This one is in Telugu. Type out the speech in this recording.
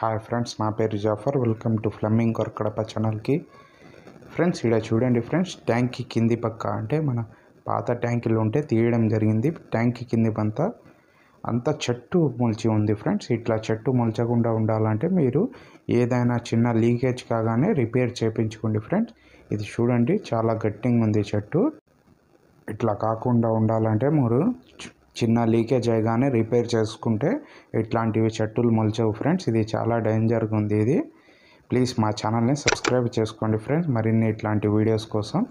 హాయ్ ఫ్రెండ్స్ నా పేరు జాఫర్ వెల్కమ్ టు ఫ్లమ్మింగ్ కొరకడప ఛానల్కి ఫ్రెండ్స్ ఇలా చూడండి ఫ్రెండ్స్ ట్యాంక్కి కింది పక్క అంటే మన పాత ట్యాంకులు ఉంటే తీయడం జరిగింది ట్యాంక్కి కింది పంత అంత చెట్టు మొలిచి ఉంది ఫ్రెండ్స్ ఇట్లా చెట్టు మొలచకుండా ఉండాలంటే మీరు ఏదైనా చిన్న లీకేజ్ కాగానే రిపేర్ చేయించుకోండి ఫ్రెండ్స్ ఇది చూడండి చాలా గట్టింగ్ ఉంది చెట్టు ఇట్లా కాకుండా ఉండాలంటే మీరు చిన్న లీకేజ్ అయ్యగానే రిపేర్ చేసుకుంటే ఇట్లాంటివి చెట్టులు మొలిచేవు ఫ్రెండ్స్ ఇది చాలా డేంజర్గా ఉంది ఇది ప్లీజ్ మా ఛానల్ని సబ్స్క్రైబ్ చేసుకోండి ఫ్రెండ్స్ మరిన్ని ఇట్లాంటి వీడియోస్ కోసం